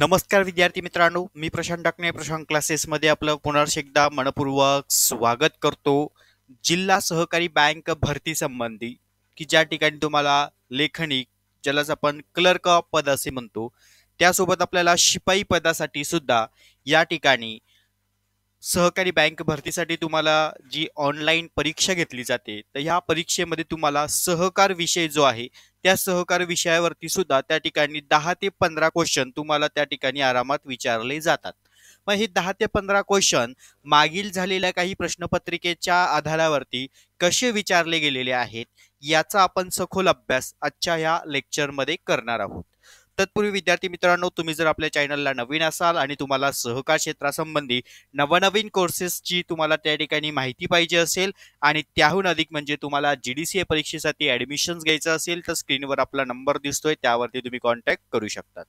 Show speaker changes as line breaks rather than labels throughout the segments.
नमस्कार विद्यार्थी मित्रांनो मी प्रशांत डाकणे प्रशांत मध्ये आपलं पुनर्श एकदा मनपूर्वक स्वागत करतो जिल्हा सहकारी बँक भरती संबंधी की ज्या ठिकाणी तुम्हाला लेखनिक ज्यालाच आपण क्लर्क पद असे म्हणतो त्यासोबत आपल्याला शिपाई पदासाठी सुद्धा या ठिकाणी सहकारी बँक भरतीसाठी तुम्हाला जी ऑनलाईन परीक्षा घेतली जाते तर ह्या परीक्षेमध्ये तुम्हाला सहकार विषय जो आहे त्या सहकार विषयावरती सुद्धा त्या ठिकाणी दहा ते पंधरा क्वेश्चन तुम्हाला त्या ठिकाणी आरामात विचारले जातात मग हे दहा ते पंधरा क्वेश्चन मागील झालेल्या काही प्रश्नपत्रिकेच्या आधारावरती कसे विचारले गेलेले आहेत याचा आपण सखोल अभ्यास आजच्या ह्या लेक्चरमध्ये करणार आहोत तत्पूर्वी विद्यार्थी मित्रांनो तुम्ही जर आपल्या चॅनलला नवीन असाल आणि तुम्हाला सहकार क्षेत्रासंबंधी नवनवीन कोर्सेसची तुम्हाला त्या ठिकाणी माहिती पाहिजे असेल आणि त्याहून अधिक म्हणजे तुम्हाला जी डी सी ए परीक्षेसाठी ॲडमिशन्स घ्यायचं असेल तर स्क्रीनवर आपला नंबर दिसतोय त्यावरती तुम्ही कॉन्टॅक्ट करू शकतात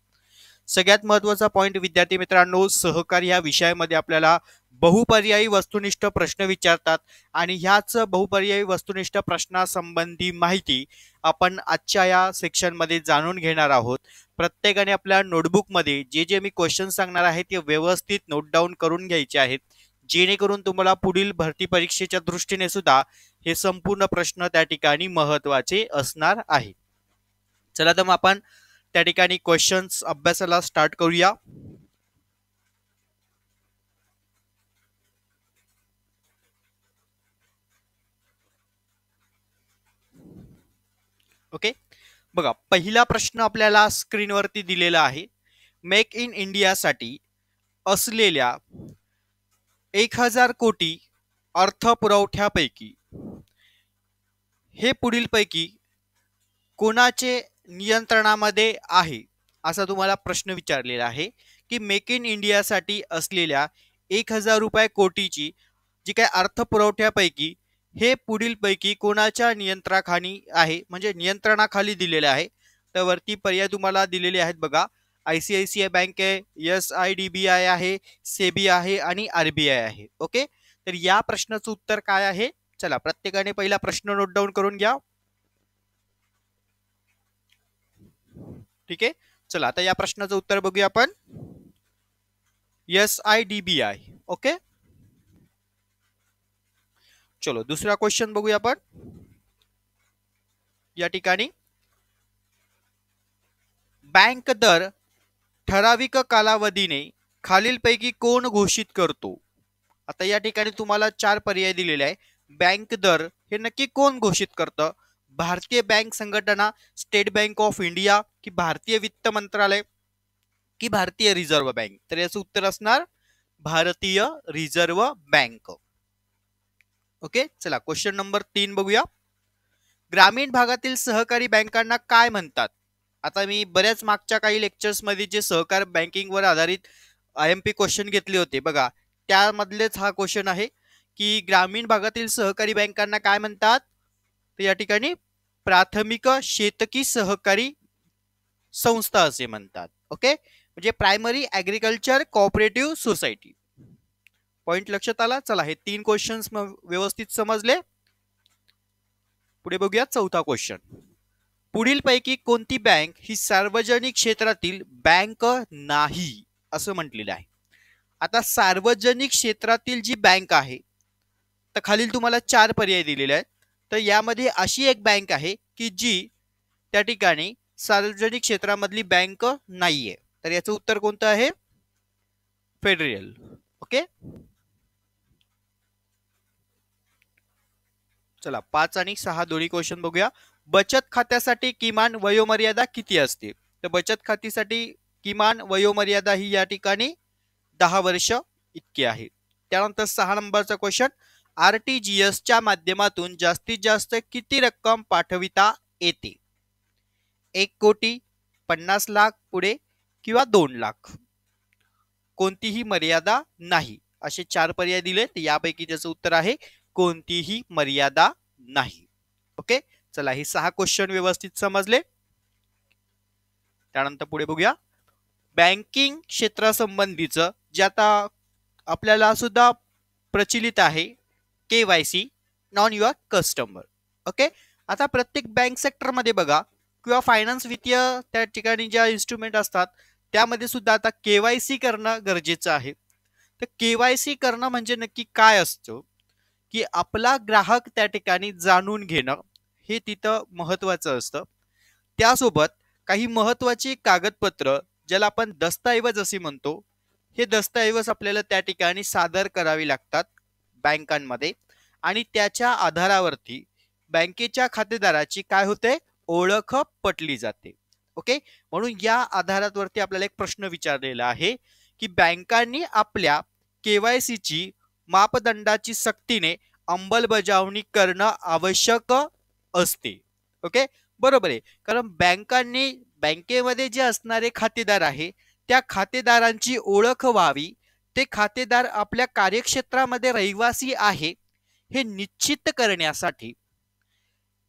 सगळ्यात महत्त्वाचा पॉईंट विद्यार्थी मित्रांनो सहकार या विषयामध्ये आपल्याला बहुपर्यायी वस्तुनिष्ठ प्रश्न विचारतात आणि ह्याच बहुपर्यायी वस्तुनिष्ठ प्रश्नासंबंधी माहिती आपण आजच्या या सेक्शनमध्ये जाणून घेणार आहोत प्रत्येकाने आपल्या नोटबुकमध्ये जे जे मी क्वेश्चन सांगणार आहे ते व्यवस्थित नोट डाऊन करून घ्यायचे आहेत जेणेकरून तुम्हाला पुढील भरती परीक्षेच्या दृष्टीने सुद्धा हे संपूर्ण प्रश्न त्या ठिकाणी महत्वाचे असणार आहे चला तर मग आपण त्या ठिकाणी क्वेश्चन्स अभ्यासाला स्टार्ट करूया ओके बघा पहिला प्रश्न आपल्याला स्क्रीनवरती दिलेला आहे मेक इन इंडियासाठी असलेल्या एक हजार कोटी अर्थपुरवठ्यापैकी हे पुढीलपैकी कोणाचे नियंत्रणामध्ये आहे असा तुम्हाला प्रश्न विचारलेला आहे की मेक इन इंडियासाठी असलेल्या एक हजार रुपये कोटीची जी काय अर्थपुरवठ्यापैकी हे पैकी कोणाच्या नियंत्रणाखाली आहे म्हणजे नियंत्रणाखाली दिलेले आहे तर वरती पर्याय तुम्हाला दिलेले आहेत बघा I C I C I bank आहे S I D B I आहे सेबी आहे आणि आर बी आय आहे ओके तर या प्रश्नाचं उत्तर काय आहे चला प्रत्येकाने पहिला प्रश्न नोट डाऊन करून घ्या ठीक आहे चला आता या प्रश्नाचं उत्तर बघूया आपण S I D B I okay चलो दुसरा क्वेश्चन बघूया आपण या ठिकाणी बँक दर ठराविक कालावधीने खालीलपैकी कोण घोषित करतो आता या ठिकाणी तुम्हाला चार पर्याय दिलेले आहे बँक दर हे नक्की कोण घोषित करतं भारतीय बँक संघटना स्टेट बँक ऑफ इंडिया की भारतीय वित्त मंत्रालय की भारतीय रिझर्व्ह बँक तर याचं उत्तर असणार भारतीय रिझर्व्ह बँक ओके चला क्वेश्चन नंबर तीन बघूया ग्रामीण भागातील सहकारी बँकांना काय म्हणतात आता मी बऱ्याच मागच्या काही लेक्चर्समध्ये जे सहकार बँकिंगवर आधारित आय एम पी क्वेश्चन घेतले होते बघा त्यामधलेच हा क्वेश्चन आहे की ग्रामीण भागातील सहकारी बँकांना काय म्हणतात तर या ठिकाणी प्राथमिक शेतकी सहकारी संस्था असे म्हणतात ओके म्हणजे primary agriculture cooperative society point लक्षात आला चला हे तीन क्वेश्चन्स व्यवस्थित समजले पुढे बघूया चौथा क्वेश्चन पुढीलपैकी कोणती बँक ही सार्वजनिक क्षेत्रातील बँक नाही असं म्हटलेलं आहे आता सार्वजनिक क्षेत्रातील जी बँक आहे तर खालील तुम्हाला चार पर्याय दिलेले आहेत तर यामध्ये अशी एक बँक आहे की जी त्या ठिकाणी सार्वजनिक क्षेत्रामधली बँक नाहीये तर याचं उत्तर कोणतं आहे फेडरल ओके चला पाच आणि सहा दोन्ही क्वेश्चन बघूया बचत खात्यासाठी किमान वयोमर्यादा किती असते तर बचत खात्यासाठी किमान वयोमर्यादा ही या ठिकाणी दहा वर्ष इतकी आहे त्यानंतर सहा नंबरचा क्वेश्चन आर टी माध्यमातून जास्तीत जास्त किती रक्कम पाठविता येते एक कोटी पन्नास लाख पुढे किंवा दोन लाख कोणतीही मर्यादा नाही असे चार पर्याय दिलेत यापैकी त्याचं उत्तर आहे कोणतीही मर्यादा नाही ओके चला हे सहा क्वेश्चन व्यवस्थित समजले त्यानंतर पुढे बघूया बँकिंग क्षेत्रासंबंधीचं जे आता आपल्याला सुद्धा प्रचलित आहे K Y C know your customer okay आता प्रत्येक बँक सेक्टरमध्ये बघा किंवा फायनान्स वित्तीय त्या ठिकाणी ज्या इन्स्ट्रुमेंट असतात त्यामध्ये सुद्धा आता के वाय सी करणं गरजेचं आहे तर के वाय सी करणं म्हणजे नक्की काय असतं की आपला ग्राहक त्या ठिकाणी जाणून घेणं हे तिथं महत्वाचं असतं त्यासोबत काही महत्वाची कागदपत्र ज्याला आपण दस्तऐवज असे म्हणतो हे दस्तऐवज आपल्याला त्या ठिकाणी सादर करावी लागतात बँकांमध्ये आणि त्याच्या आधारावरती बँकेच्या खातेदाराची काय होते ओळख पटली जाते ओके म्हणून या आधारावरती आपल्याला एक प्रश्न विचारलेला आहे की बँकांनी आपल्या केवायसीची मापदंडाची सक्तीने अंमलबजावणी करणं आवश्यक असते ओके बरोबर आहे कारण बँकांनी बँकेमध्ये जे असणारे खातेदार आहे त्या खातेदारांची ओळख व्हावी ते खातेदार आपल्या कार्यक्षेत्रामध्ये रहिवासी आहे हे निश्चित करण्यासाठी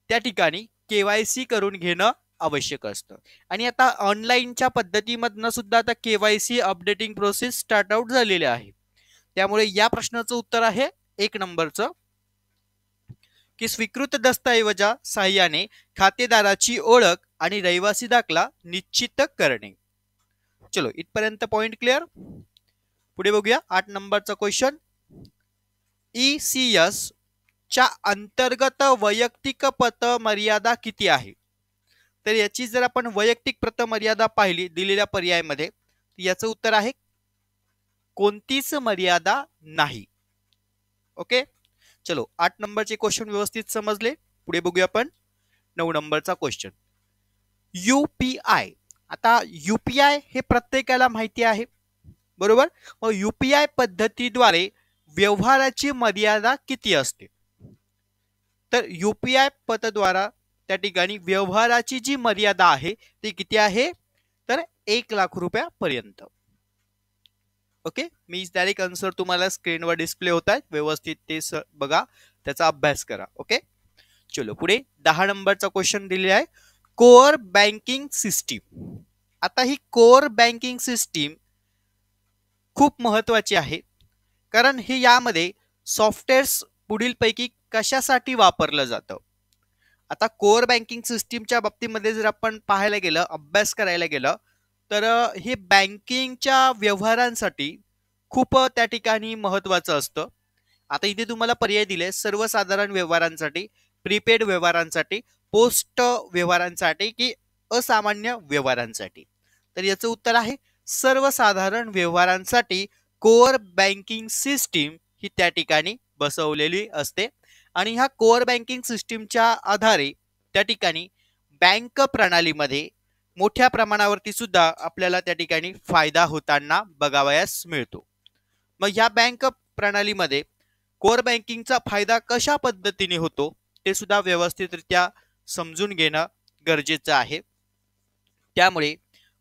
त्या ठिकाणी केवायसी करून घेणं आवश्यक असतं आणि आता ऑनलाईनच्या पद्धतीमधनं सुद्धा आता KYC updating process start out झालेले आहे त्यामुळे या प्रश्नाचं उत्तर आहे एक नंबरचं की स्वीकृत दस्तऐवजा सहाय्याने खातेदाराची ओळख आणि रहिवासी दाखला निश्चित करणे चलो इथपर्यंत पॉइंट क्लिअर पुढे बघूया आठ नंबरचा क्वेश्चन ई सी एस च्या अंतर्गत वैयक्तिक पत मर्यादा किती आहे तर याची जर आपण वैयक्तिक पत मर्यादा पाहिली दिलेल्या पर्यायामध्ये याचं उत्तर आहे कोणतीच मर्यादा नाही ओके चलो आठ नंबरचे क्वेश्चन व्यवस्थित समजले पुढे बघूया आपण नऊ नंबरचा क्वेश्चन यू आता यू हे प्रत्येकाला माहिती आहे बरोबर मग यू पद्धतीद्वारे व्यवहाराची मर्यादा किती असते तर यू पी त्या ठिकाणी व्यवहाराची जी मर्यादा आहे ती किती आहे तर एक लाख रुपयापर्यंत ओके मी डायरेक्ट आन्सर तुम्हाला स्क्रीनवर डिस्प्ले होत आहेत व्यवस्थित ते बघा त्याचा अभ्यास करा ओके चलो पुढे दहा नंबरचा क्वेश्चन दिलेला आहे कोअर बँकिंग सिस्टीम आता ही कोअर बँकिंग सिस्टीम खूप महत्वाची आहे कारण हे यामध्ये सॉफ्टवेअर्स पुढील पैकी कशासाठी वापरलं जातं आता कोअर बँकिंग सिस्टीमच्या बाबतीमध्ये जर आपण पाहायला गेलं अभ्यास करायला गेलं तर हे बँकिंगच्या व्यवहारांसाठी खूप त्या ठिकाणी महत्त्वाचं असतं आता इथे तुम्हाला पर्याय दिले सर्वसाधारण व्यवहारांसाठी प्रीपेड व्यवहारांसाठी पोस्ट व्यवहारांसाठी की असामान्य व्यवहारांसाठी तर याचं उत्तर आहे सर्वसाधारण व्यवहारांसाठी कोअर बँकिंग सिस्टीम ही त्या ठिकाणी बसवलेली असते आणि ह्या कोअर बँकिंग सिस्टीमच्या आधारे त्या ठिकाणी बँक प्रणालीमध्ये मोठ्या प्रमाणावरती सुद्धा आपल्याला त्या ठिकाणी फायदा होताना बघावयास मिळतो मग ह्या बँक प्रणालीमध्ये कोर बँकिंगचा फायदा कशा पद्धतीने होतो ते सुद्धा व्यवस्थितरित्या समजून घेणं गरजेचं आहे त्यामुळे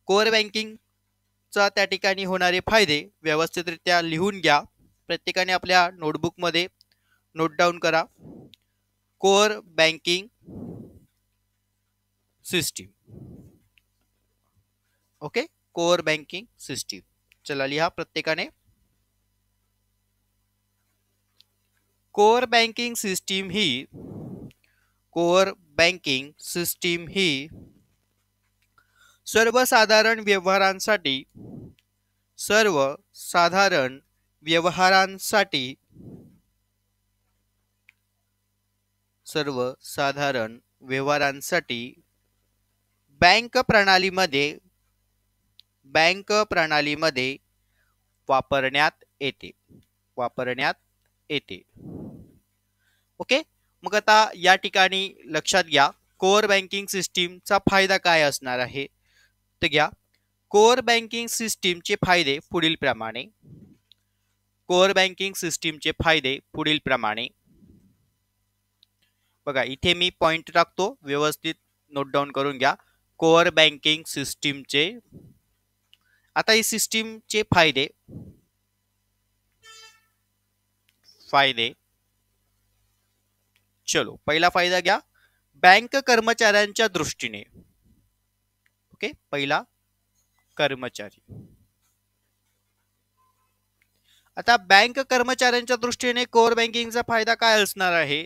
कोर बँकिंगचा त्या ठिकाणी होणारे फायदे व्यवस्थितरित्या लिहून घ्या प्रत्येकाने आपल्या नोटबुकमध्ये नोट डाऊन करा core banking system okay core banking system चला लिहा प्रत्येकाने कोर बँकिंग सिस्टीम ही कोर बँकिंग सिस्टीम ही सर्वसाधारण व्यवहारांसाठी सर्व साधारण व्यवहारांसाठी सर्वसाधारण व्यवहारांसाठी बँक प्रणालीमध्ये बँक प्रणालीमध्ये वापरण्यात येते वापरण्यात येते ओके मग आता या ठिकाणी लक्षात घ्या कोर बँकिंग सिस्टीमचा फायदा काय असणार आहे तर घ्या कोर बँकिंग सिस्टीमचे फायदे पुढील प्रमाणे कोर बँकिंग सिस्टीमचे फायदे पुढील प्रमाणे बघा इथे मी पॉइंट टाकतो व्यवस्थित नोट डाऊन करून घ्या कोअर बँकिंग सिस्टीमचे आता ही सिस्टीमचे फायदे फायदे चलो पहिला फायदा घ्या बँक कर्मचाऱ्यांच्या दृष्टीने ओके पहिला कर्मचारी आता बँक कर्मचाऱ्यांच्या दृष्टीने कोर बँकिंगचा फायदा काय असणार आहे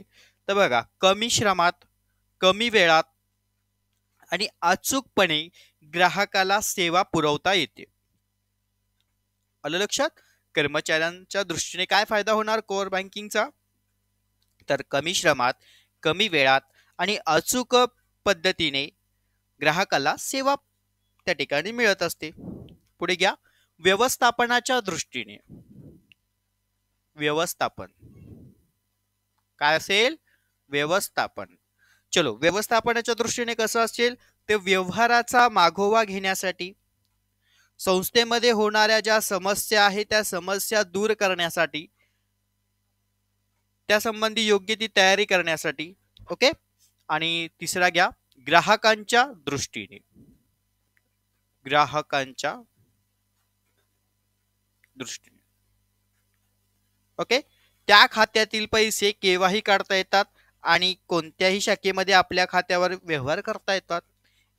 तर बघा कमी श्रमात कमी वेळात आणि अचूकपणे ग्राहकाला सेवा पुरवता येते आलं लक्षात कर्मचाऱ्यांच्या दृष्टीने काय फायदा होणार कोर बँकिंगचा तर कमी श्रमात कमी वेळात आणि अचूक पद्धतीने ग्राहकाला सेवा त्या ठिकाणी मिळत असते पुढे घ्या व्यवस्थापनाच्या दृष्टीने व्यवस्थापन काय असेल व्यवस्थापन चलो व्यवस्थापनाच्या दृष्टीने कसं असेल ते व्यवहाराचा मागोवा घेण्यासाठी संस्थेमध्ये होणाऱ्या ज्या समस्या आहेत त्या समस्या दूर करण्यासाठी त्यासंबंधी योग्य ती तयारी करण्यासाठी ओके आणि तिसरा घ्या ग्राहकांच्या दृष्टीने ग्राहकांच्या दृष्टीने ओके त्या खात्यातील पैसे केव्हाही काढता येतात आणि कोणत्याही शाखेमध्ये आपल्या खात्यावर व्यवहार करता येतात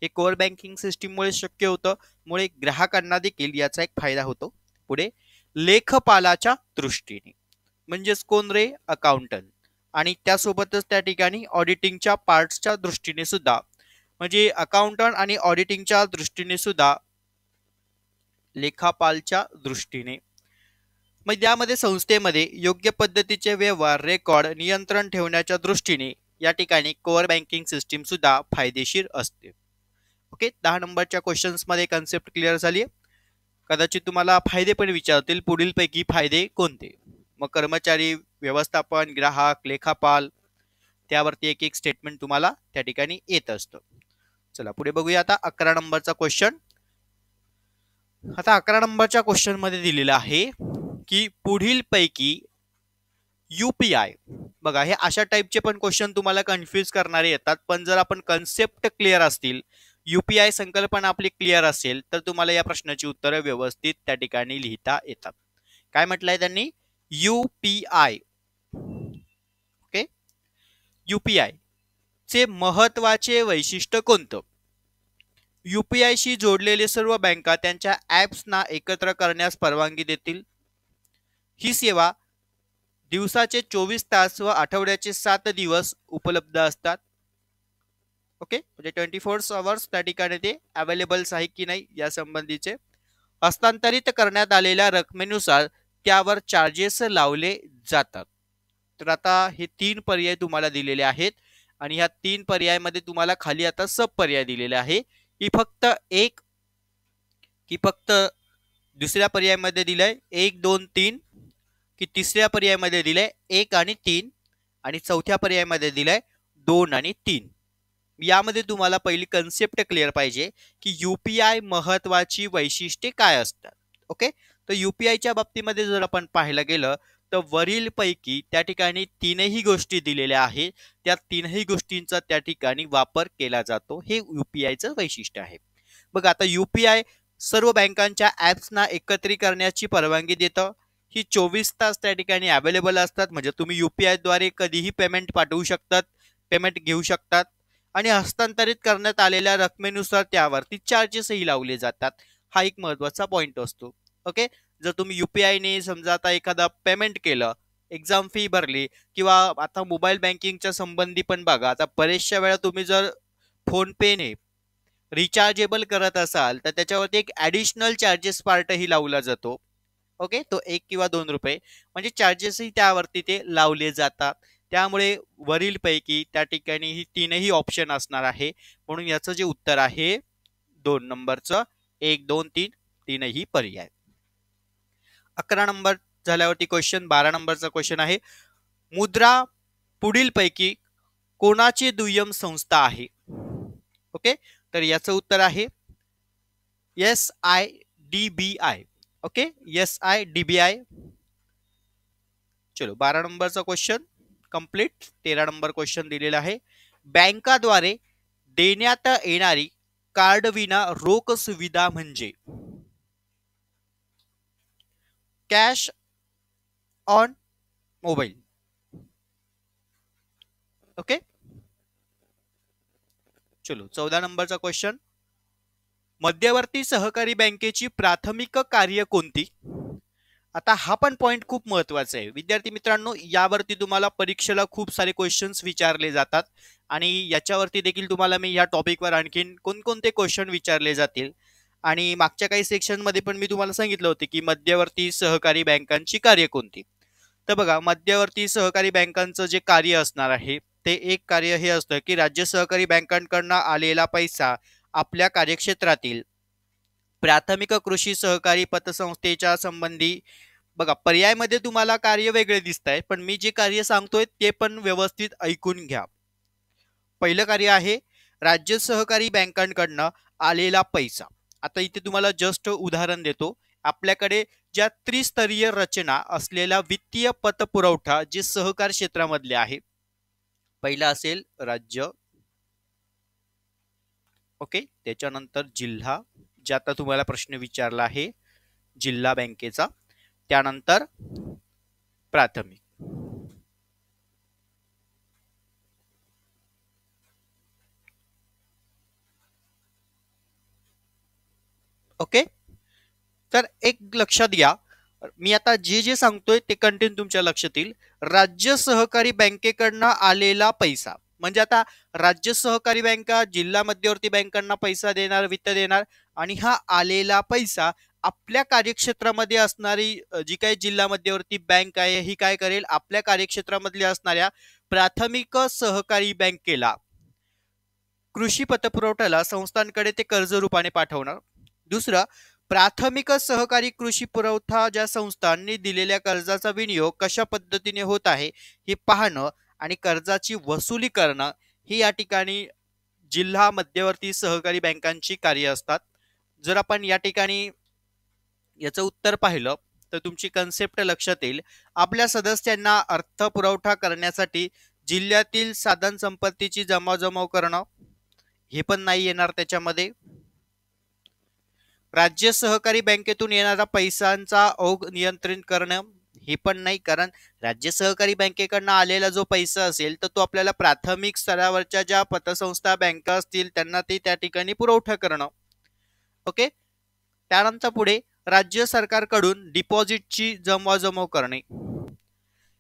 हे कोअर बँकिंग सिस्टीममुळे शक्य होतं मुळे ग्राहकांना देखील याचा एक फायदा होतो पुढे लेखपालाच्या दृष्टीने म्हणजेच कोण रे अकाउंटंट आणि त्यासोबतच त्या ठिकाणी ऑडिटिंगच्या पार्ट्सच्या दृष्टीने सुद्धा म्हणजे अकाउंटंट आणि ऑडिटिंगच्या दृष्टीने सुद्धा लेखापालच्या दृष्टीने मग यामध्ये संस्थेमध्ये योग्य पद्धतीचे व्यवहार रेकॉर्ड नियंत्रण ठेवण्याच्या दृष्टीने या ठिकाणी कोअर बँकिंग सिस्टीम सुद्धा फायदेशीर असते ओके दहा नंबरच्या मध्ये कन्सेप्ट क्लिअर झाली कदाचित तुम्हाला फायदे पण विचारतील पुढीलपैकी फायदे कोणते मग कर्मचारी व्यवस्थापन ग्राहक लेखापाल त्यावरती एक एक स्टेटमेंट तुम्हाला त्या ठिकाणी येत असतं चला पुढे बघूया आता अकरा नंबरचा क्वेश्चन आता अकरा नंबरच्या क्वेश्चन मध्ये दिलेला आहे की पुढीलपैकी यू पी बघा हे अशा टाईपचे पण क्वेश्चन तुम्हाला कन्फ्यूज करणारे येतात पण जर आपण कन्सेप्ट क्लिअर असतील यूपीआय संकल्पना आपली क्लिअर असेल तर तुम्हाला या प्रश्नाची उत्तरं व्यवस्थित त्या ठिकाणी लिहिता येतात काय म्हटलंय त्यांनी युपीआय ओके युपीआय चे महत्वाचे वैशिष्ट्य कोणतं शी जोडलेले सर्व बँका त्यांच्या ऍप्सना एकत्र करण्यास परवानगी देतील ही सेवा दिवसाचे चोवीस तास व आठवड्याचे सात दिवस उपलब्ध असतात ओके म्हणजे ट्वेंटी फोर अवर्स त्या ठिकाणी ते अवेलेबल आहे की नाही या संबंधीचे हस्तांतरित करण्यात आलेल्या रकमेनुसार त्यावर चार्जेस लावले जातात तर आता हे तीन पर्याय तुम्हाला दिलेले आहेत आणि ह्या तीन पर्यायामध्ये तुम्हाला खाली आता सब पर्याय दिलेले आहे की फक्त एक की फक्त दुसऱ्या पर्यायामध्ये दिलंय एक दोन तीन की तिसऱ्या पर्यायामध्ये दिलंय एक आणि तीन आणि चौथ्या पर्यायामध्ये दिलंय दोन आणि तीन यामध्ये तुम्हाला पहिली कन्सेप्ट क्लिअर पाहिजे की युपीआय महत्वाची वैशिष्ट्ये काय असतात ओके तर यू बाबतीमध्ये जर आपण पाहायला गेलं तर वरील पैकी त्या ठिकाणी तीनही गोष्टी दिलेल्या आहेत त्या तीनही गोष्टींचा त्या ठिकाणी वापर केला जातो हे यू वैशिष्ट्य आहे बघ आता युपीआय सर्व बँकांच्या ॲप्सना एकत्रित करण्याची परवानगी देतं ही चोवीस तास त्या ठिकाणी अवेलेबल असतात म्हणजे तुम्ही यू द्वारे कधीही पेमेंट पाठवू शकतात पेमेंट घेऊ शकतात आणि हस्तांतरित करण्यात आलेल्या रकमेनुसार त्यावरती चार्जेसही लावले जातात हा एक महत्वाचा पॉईंट असतो ओके जर तुम्ही युपीआयने समजा आता एखादा पेमेंट केलं एक्झाम फी भरली किंवा आता मोबाईल बँकिंगच्या संबंधी पण बघा आता बरेचशा वेळा तुम्ही जर फोनपेने रिचार्जेबल करत असाल तर त्याच्यावरती एक ॲडिशनल चार्जेस पार्टही लावला जातो ओके तो एक किंवा दोन रुपये म्हणजे चार्जेसही त्यावरती ते लावले जातात त्यामुळे वरीलपैकी त्या ठिकाणी ही तीनही ऑप्शन असणार आहे म्हणून याचं जे उत्तर आहे दोन नंबरचं एक दोन तीन तीनही पर्याय अकरा नंबर झाल्यावरती क्वेश्चन बारा नंबरचा क्वेश्चन आहे मुद्रा पैकी कोणाची दुय्यम संस्था आहे ओके तर याचं उत्तर आहे S I D B I okay S I D B I चलो बारा नंबरचा क्वेश्चन कम्प्लीट तेरा नंबर क्वेश्चन दिलेला आहे बँकाद्वारे देण्यात येणारी कार्ड विना रोख सुविधा म्हणजे कॅश ऑन मोबाईल ओके चलो चौदा नंबरचा क्वेश्चन मध्यवर्ती सहकारी बँकेची प्राथमिक कार्य कोणती आता हा पण पॉईंट खूप महत्वाचा आहे विद्यार्थी मित्रांनो यावरती तुम्हाला परीक्षेला खूप सारे क्वेश्चन्स विचारले जातात आणि याच्यावरती देखील तुम्हाला मी या टॉपिकवर आणखीन कोणकोणते क्वेश्चन विचारले जातील आणि मागच्या काही सेक्शनमध्ये पण मी तुम्हाला सांगितलं होतं की मध्यवर्ती सहकारी बँकांची कार्य कोणती तर बघा मध्यवर्ती सहकारी बँकांचं जे कार्य असणार आहे ते एक कार्य हे असतं की राज्य सहकारी बँकांकडनं आलेला पैसा आपल्या कार्यक्षेत्रातील प्राथमिक कृषी सहकारी पतसंस्थेच्या संबंधी बघा पर्यायमध्ये तुम्हाला कार्य वेगळे दिसत आहे पण मी जे कार्य सांगतोय ते पण व्यवस्थित ऐकून घ्या पहिलं कार्य आहे राज्य सहकारी बँकांकडनं आलेला पैसा आता इथे तुम्हाला जस्ट उदाहरण देतो आपल्याकडे ज्या त्रिस्तरीय रचना असलेला वित्तीय पतपुरवठा जे सहकार क्षेत्रामधले आहे पहिला असेल राज्य ओके त्याच्यानंतर जिल्हा ज्याचा तुम्हाला प्रश्न विचारला आहे जिल्हा बँकेचा त्यानंतर प्राथमिक ओके तर एक लक्षात घ्या मी आता जे जे सांगतोय ते कंटेन तुमच्या लक्षात येईल राज्य सहकारी बँकेकडनं आलेला पैसा म्हणजे आता राज्य सहकारी बँका जिल्हा मध्यवर्ती बँकांना पैसा देणार वित्त देणार आणि हा आलेला पैसा आपल्या कार्यक्षेत्रामध्ये असणारी जी काही जिल्हा मध्यवर्ती बँक आहे ही काय करेल आपल्या कार्यक्षेत्रामधल्या असणाऱ्या प्राथमिक सहकारी बँकेला कृषी पतपुरवठ्याला संस्थांकडे ते कर्ज रूपाने पाठवणार दुसरं प्राथमिक सहकारी कृषी पुरवठा ज्या संस्थांनी दिलेल्या कर्जाचा विनियोग कशा पद्धतीने होत आहे हे पाहणं आणि कर्जाची वसुली करणं ही या ठिकाणी जिल्हा मध्यवर्ती सहकारी बँकांची कार्य असतात जर आपण या ठिकाणी याचं उत्तर पाहिलं तर तुमची कन्सेप्ट लक्षात येईल आपल्या सदस्यांना अर्थ पुरवठा करण्यासाठी जिल्ह्यातील साधन संपत्तीची जमावजमाव करणं हे पण नाही येणार त्याच्यामध्ये राज्य सहकारी बँकेतून येणारा पैशांचा ओघ नियंत्रित करणं हे पण नाही कारण राज्य सहकारी बँकेकडनं आलेला जो पैसा असेल तर तो आपल्याला प्राथमिक स्तरावरच्या ज्या पतसंस्था बँका असतील त्यांना ते त्या ठिकाणी पुरवठा करणं ओके त्यानंतर पुढे राज्य सरकारकडून डिपॉझिटची जमवाजमव करणे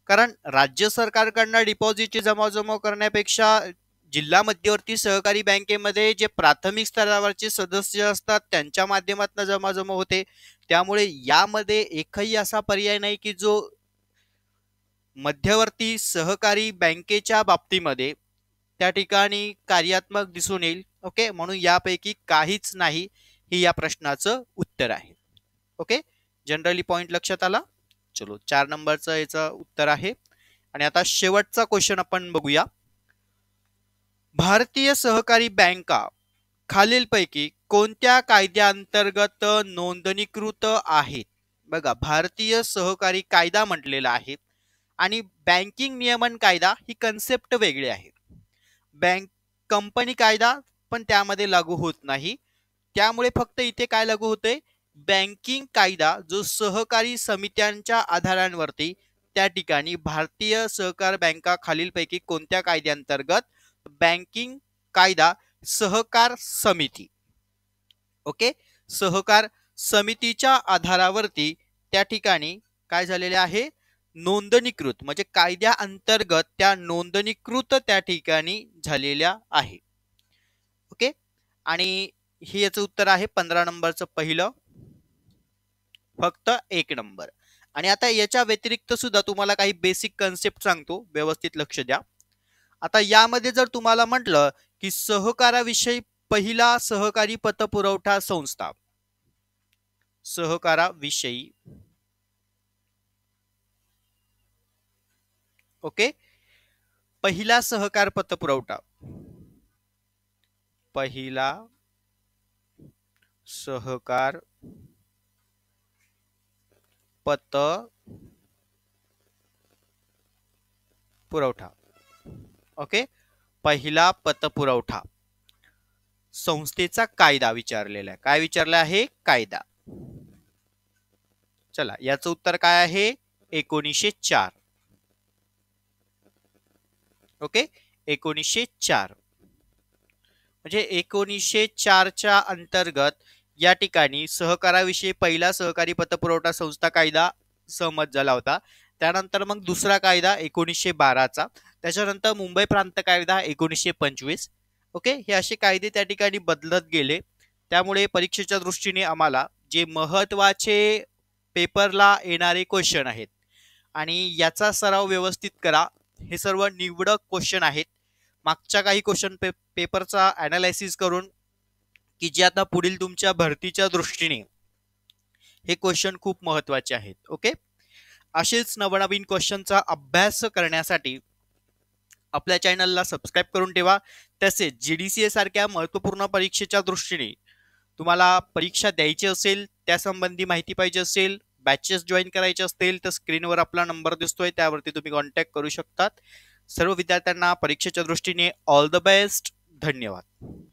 कारण राज्य सरकारकडनं डिपॉझिटची जमाजमाव करण्यापेक्षा जिल्हा मध्यवर्ती सहकारी बँकेमध्ये जे प्राथमिक स्तरावरचे सदस्य असतात त्यांच्या माध्यमातून जमाजमा होते त्यामुळे यामध्ये एकही असा पर्याय नाही की जो मध्यवर्ती सहकारी बँकेच्या बाबतीमध्ये त्या ठिकाणी कार्यात्मक दिसून येईल ओके म्हणून यापैकी काहीच नाही हे या प्रश्नाचं उत्तर आहे ओके जनरली पॉइंट लक्षात आला चलो चार नंबरचं याचं उत्तर आहे आणि आता शेवटचा क्वेश्चन आपण बघूया भारतीय सहकारी बँका खालीलपैकी कोणत्या कायद्याअंतर्गत नोंदणीकृत आहेत बघा भारतीय सहकारी कायदा म्हटलेला आहे आणि बँकिंग नियमन कायदा ही कन्सेप्ट वेगळी आहे बँक कंपनी कायदा पण त्यामध्ये लागू होत नाही त्यामुळे फक्त इथे काय लागू होते बँकिंग कायदा जो सहकारी समित्यांच्या आधारांवरती त्या ठिकाणी भारतीय सहकार बँका खालीलपैकी कोणत्या कायद्यांतर्गत बँकिंग कायदा सहकार समिती ओके सहकार समितीच्या आधारावरती त्या ठिकाणी काय झालेले आहे नोंदणीकृत म्हणजे कायद्या अंतर्गत त्या नोंदणीकृत त्या ठिकाणी झालेल्या आहे ओके आणि हे याचं उत्तर आहे पंधरा नंबरचं पहिलं फक्त एक नंबर आणि आता याच्या व्यतिरिक्त सुद्धा तुम्हाला काही बेसिक कन्सेप्ट सांगतो व्यवस्थित लक्ष द्या आता यामध्ये जर तुम्हाला म्हटलं की सहकाराविषयी पहिला सहकारी पतपुरवठा संस्था सहकाराविषयी ओके पहिला सहकार पतपुरवठा पहिला सहकार पत पुरवठा ओके पहिला पतपुरवठा संस्थेचा कायदा विचारलेला आहे काय विचारला आहे कायदा चला याचं उत्तर काय आहे एकोणीसशे चार ओके एकोणीसशे चार म्हणजे एकोणीसशे चारच्या अंतर्गत या ठिकाणी सहकाराविषयी पहिला सहकारी पतपुरवठा संस्था कायदा सहमत झाला होता त्यानंतर मग दुसरा कायदा एकोणीसशे बाराचा त्याच्यानंतर मुंबई प्रांत कायदा एकोणीसशे पंचवीस ओके हे असे कायदे त्या ठिकाणी बदलत गेले त्यामुळे परीक्षेच्या दृष्टीने आम्हाला जे महत्त्वाचे पेपरला येणारे क्वेश्चन आहेत आणि याचा सराव व्यवस्थित करा हे सर्व निवडक क्वेश्चन आहेत मागच्या काही क्वेश्चन पे पेपरचा ॲनालायसिस करून की जे आता पुढील तुमच्या भरतीच्या दृष्टीने हे क्वेश्चन खूप महत्त्वाचे आहेत ओके असेच नवनवीन क्वेश्चनचा अभ्यास करण्यासाठी आपल्या चॅनलला सबस्क्राईब करून ठेवा तसेच जी डी सी ए सारख्या महत्त्वपूर्ण परीक्षेच्या दृष्टीने तुम्हाला परीक्षा द्यायची असेल त्यासंबंधी माहिती पाहिजे असेल बॅचेस जॉईन करायचे असतील तर स्क्रीनवर आपला नंबर दिसतोय त्यावरती तुम्ही कॉन्टॅक्ट करू शकतात सर्व विद्यार्थ्यांना परीक्षेच्या दृष्टीने ऑल द बेस्ट धन्यवाद